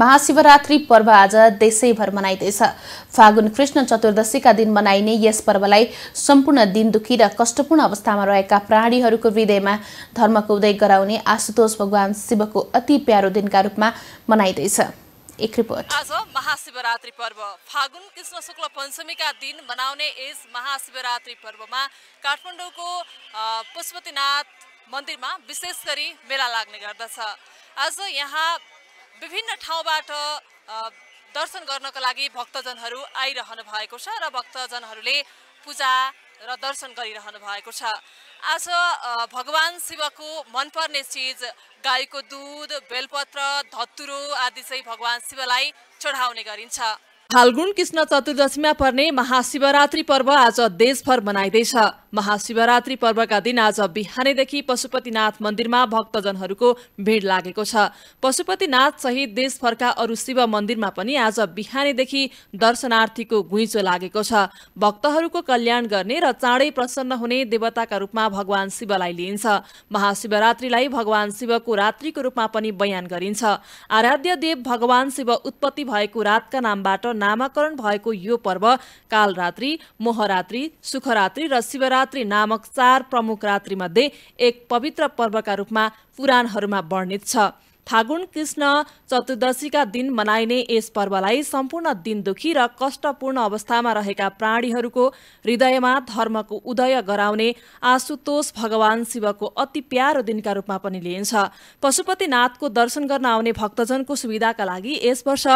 महाशिवरात्रि पर्व आज देशैभर मनाइँदैछ फागुन कृष्ण चतुर्दशीका दिन मनाइने यस पर्वलाई सम्पूर्ण दिन दुखी र कष्टपूर्ण अवस्थामा रहेका प्राणीहरूको हृदयमा धर्मको उदय गराउने आशुतोष भगवान शिवको अति प्यारो दिनका रूपमा मनाइँदैछ एक रिपोर्ट आज महाशिवरात्रि पर्व फागुन कृष्ण शुक्ल पञ्चमीका दिन मनाउने यस महाशिवरात्रि पर्वमा काठमाडौँको पशुपतिनाथ मन्दिरमा विशेष गरी मेला लाग्ने गर्दछ आज यहाँ विभिन्न ठाउँबाट दर्शन गर्नको लागि भक्तजनहरू आइरहनु भएको छ र भक्तजनहरूले पूजा र दर्शन गरिरहनु भएको छ आज भगवान् शिवको मनपर्ने चिज गाईको दुध बेलपत्र धतुरो आदि चाहिँ भगवान् शिवलाई चढाउने गरिन्छ फाल्गुन कृष्ण चतुर्दशीमा पर्ने महाशिवरात्रि पर्व आज देशभर मनाइँदैछ महाशिवरात्री पर्वका दिन आज बिहानैदेखि पशुपतिनाथ मन्दिरमा भक्तजनहरूको भिड लागेको छ पशुपतिनाथ सहित देशभरका अरू शिव मन्दिरमा पनि आज बिहानैदेखि दर्शनार्थीको घुइँचो लागेको छ भक्तहरूको कल्याण गर्ने र चाँडै प्रसन्न हुने देवताका रूपमा भगवान शिवलाई लिइन्छ महाशिवरात्रीलाई भगवान शिवको रात्रिको रूपमा पनि बयान गरिन्छ आराध्य देव भगवान शिव उत्पत्ति भएको रातका नामबाट नामाकरण भएको यो पर्व कालरात्रि मोहरात्रि सुखरात्रि र शिवरात्री नवरात्रि नामक चार प्रमुख रात्रिमध्ये एक पवित्र पर्वका रूपमा पुराणहरूमा वर्णित छ फागुन कृष्ण चतुर्दशीका दिन मनाइने यस पर्वलाई सम्पूर्ण दिन दुखी र कष्टपूर्ण अवस्थामा रहेका प्राणीहरूको हृदयमा धर्मको उदय गराउने आशुतोष भगवान शिवको अति प्यारो दिनका रूपमा पनि लिइन्छ पशुपतिनाथको दर्शन गर्न आउने भक्तजनको सुविधाका लागि यस वर्ष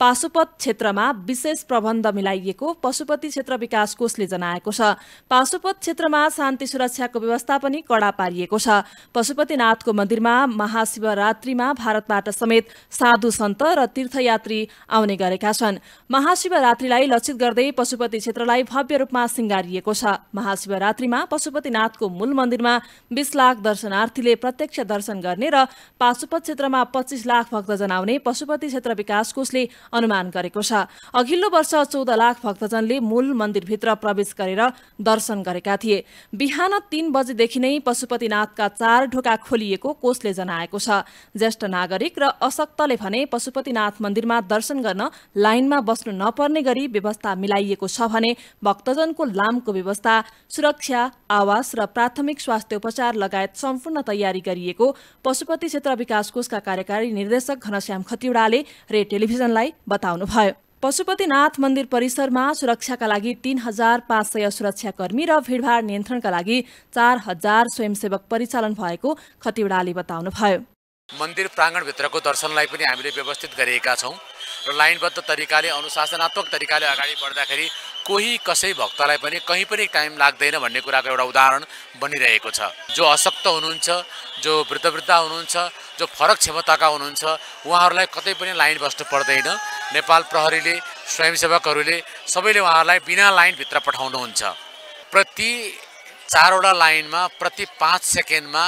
पाशुपत क्षेत्रमा विशेष प्रबन्ध मिलाइएको पशुपति क्षेत्र विकास कोषले जनाएको छ पाशुपत क्षेत्रमा शान्ति सुरक्षाको व्यवस्था पनि कडा पारिएको छ पशुपतिनाथको मन्दिरमा महाशिवरात्रीमा भारतबाट समेत साधु सन्त र तीर्थयात्री आउने गरेका छन् महाशिवरात्रीलाई लक्षित गर्दै पशुपति क्षेत्रलाई भव्य रूपमा सिंगारिएको छ महाशिवरात्रीमा पशुपतिनाथको मूल मन्दिरमा बीस लाख दर्शनार्थीले प्रत्यक्ष दर्शन गर्ने र पाशुपत क्षेत्रमा पच्चिस लाख भक्त जनाउने पशुपति क्षेत्र विकास कोषले अनुमान गरेको छ अघिल्लो वर्ष चौध लाख भक्तजनले मूल मन्दिरभित्र प्रवेश गरेर दर्शन गरेका थिए बिहान तीन बजेदेखि नै पशुपतिनाथका चार ढोका खोलिएको कोषले जनाएको छ ज्येष्ठ नागरिक र अशक्तले भने पशुपतिनाथ मन्दिरमा दर्शन गर्न लाइनमा बस्नु नपर्ने गरी व्यवस्था मिलाइएको छ भने भक्तजनको लामको व्यवस्था सुरक्षा आवास र प्राथमिक स्वास्थ्य उपचार लगायत सम्पूर्ण तयारी गरिएको पशुपति क्षेत्र विकास कोषका कार्यकारी निर्देशक घनश्याम खतिवड़ाले रे टेलिभिजनलाई बताउनुभयो पशुपतिनाथ मन्दिर परिसरमा सुरक्षाका लागि तीन हजार पाँच सय सुरक्षाकर्मी र भिडभाड नियन्त्रणका लागि चार हजार स्वयंसेवक परिचालन भएको खतिवडाले बताउनुभयो मन्दिर प्राङ्गणभित्रको दर्शनलाई पनि हामीले व्यवस्थित गरेका छौँ र लाइनबद्ध तरिकाले अनुशासनात्मक तरिकाले अगाडि बढ्दाखेरि कोही कसै भक्तलाई पनि कहीँ पनि टाइम लाग्दैन भन्ने कुराको एउटा उदाहरण बनिरहेको छ जो अशक्त हुनुहुन्छ जो वृद्ध वृद्ध हुनुहुन्छ जो फरक क्षमताका हुनुहुन्छ उहाँहरूलाई कतै पनि लाइन बस्नु पर्दैन नेपाल प्रहरीले स्वयंसेवकहरूले सबैले उहाँहरूलाई बिना लाइनभित्र पठाउनुहुन्छ प्रति चारवटा लाइनमा प्रति पाँच सेकेन्डमा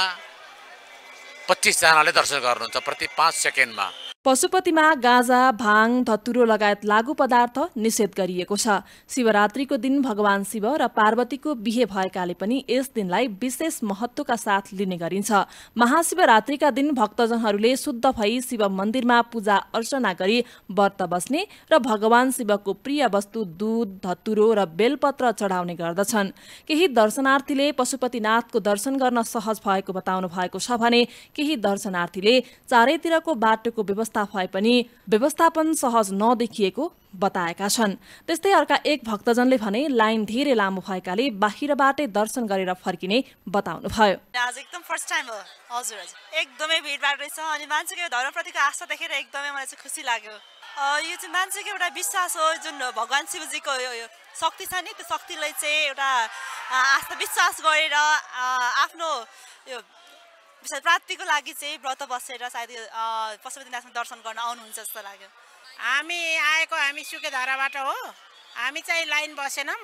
पच्चिसजनाले दर्शन गर्नुहुन्छ प्रति पाँच सेकेन्डमा पशुपतिमा गाजा भाङ धतुरो लगायत लागू पदार्थ निषेध गरिएको छ शिवरात्रीको दिन भगवान शिव र पार्वतीको बिहे भएकाले पनि यस दिनलाई विशेष महत्वका साथ लिने गरिन्छ महाशिवरात्रीका दिन भक्तजनहरूले शुद्ध भई शिव मन्दिरमा पूजा अर्चना गरी व्रत बस्ने र भगवान शिवको प्रिय वस्तु दुध धतुरो र बेलपत्र चढाउने गर्दछन् केही दर्शनार्थीले पशुपतिनाथको दर्शन गर्न सहज भएको बताउनु भएको छ भने केही दर्शनार्थीले चारैतिरको बाटोको व्यवस्था व्यवस्था भए पनि व्यवस्थापन सहज नदेखिएको बताएका छन् त्यस्तै अर्का एक भक्तजनले भने लाइन धेरै लामो भएकाले बाहिरबाटै दर्शन गरेर फर्किने बताउनुभयो आज एकदम फर्स्ट टाइम हो हजुर हजुर एकदमै भिडभाड रहेछ अनि मान्छेको धर्मप्रतिको आस्था देखेर एकदमै मलाई चाहिँ खुसी लाग्यो यो चाहिँ मान्छेको एउटा विश्वास हो जुन भगवान् शिवजीको शक्ति छ नि त्यो शक्तिलाई चाहिँ एउटा आस्था विश्वास गरेर आफ्नो यो प्राप्तिको लागि चाहिँ व्रत बसेर सायद पशुपतिनाथमा दर्शन गर्न आउनुहुन्छ जस्तो लाग्यो हामी आएको हामी सुके धाराबाट हो हामी चाहिँ लाइन बसेनौँ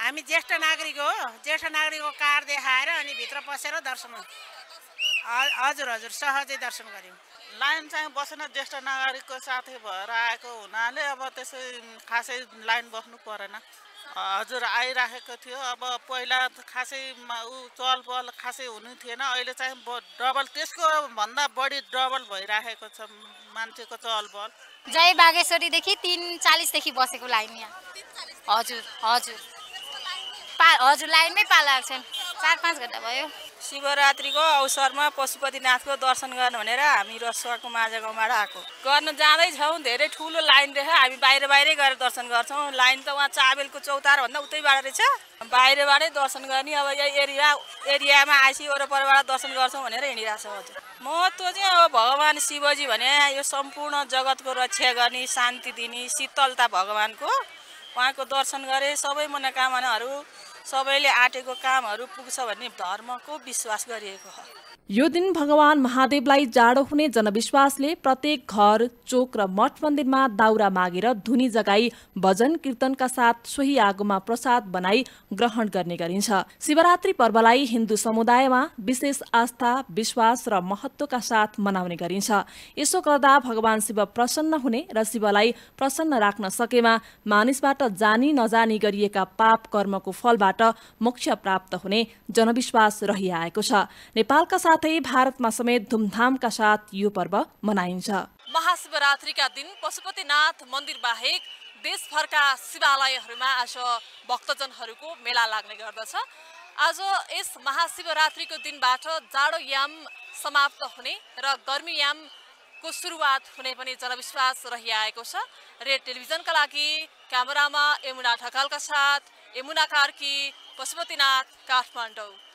हामी ज्येष्ठ नागरिक हो ज्येष्ठ नागरिकको कार देखाएर अनि भित्र बसेर दर्शन हजुर हजुर सहजै दर्शन गऱ्यौँ लाइन चाहिँ बसेन ज्येष्ठ नागरिकको साथी भएर आएको हुनाले अब त्यसै खासै लाइन बस्नु परेन हजुर आइराखेको थियो अब पहिला खासै ऊ चलबल खासै हुनु थिएन अहिले चाहिँ डबल त्यसको भन्दा बढी डबल भइराखेको छ मान्छेको चलबल जय बागेश्वरीदेखि तिन चालिसदेखि बसेको लाइन यहाँ हजुर हजुर पा हजुर लाइनमै पाला लाग्छन् चार पाँच घन्टा भयो शिवरात्रिको अवसरमा पशुपतिनाथको दर्शन गर्नु भनेर हामी रसुवाको माझा गाउँबाट आएको गर्न जाँदैछौँ धेरै ठुलो लाइन रहेछ हामी बाहिर बाहिरै गएर दर्शन गर्छौँ लाइन त उहाँ चाबेलको चौतारभन्दा उतैबाट रहेछ बाहिरबाटै दर्शन गर्ने अब यही एरिया एरियामा आएपछि वरपरबाट दर्शन गर्छौँ भनेर हिँडिरहेको छ हजुर महत्त्व चाहिँ अब भगवान् शिवजी भने यो सम्पूर्ण जगतको रक्षा गर्ने शान्ति दिने शीतलता भगवान्को उहाँको दर्शन गरे सबै मनोकामनाहरू सबैले आँटेको कामहरू पुग्छ भन्ने धर्मको विश्वास गरिएको हो यो दिन भगवान महादेवलाई जाडो हुने जनविश्वासले प्रत्येक घर चोक र मठ मन्दिरमा दाउरा मागेर धुनी जगाई भजन कीर्तनका साथ सोही आगोमा प्रसाद बनाई ग्रहण गर्ने गरिन्छ शिवरात्रि पर्वलाई हिन्दू समुदायमा विशेष आस्था विश्वास र महत्त्वका साथ मनाउने गरिन्छ यसो गर्दा भगवान शिव प्रसन्न हुने र शिवलाई प्रसन्न राख्न सकेमा मानिसबाट जानी नजानी गरिएका पाप कर्मको फलबाट पापबाट मोक्ष प्राप्त हुने जनविश्वास रहिआएको छ नेपालका साथै भारतमा समेत धुमधामका साथ यो पर्व मनाइन्छ महाशिवरात्रिका दिन पशुपतिनाथ मन्दिर बाहेक देशभरका शिवालयहरूमा आज भक्तजनहरूको मेला लाग्ने गर्दछ आज यस महाशिवरात्रिको दिनबाट जाडो याम समाप्त हुने र गर्मी यामको सुरुवात हुने पनि जनविश्वास रहिआएको छ रेड टेलिभिजनका लागि क्यामेरामा यमुना ढकालका साथ यमुना कार्की पशुपतिनाथ काठमाडौँ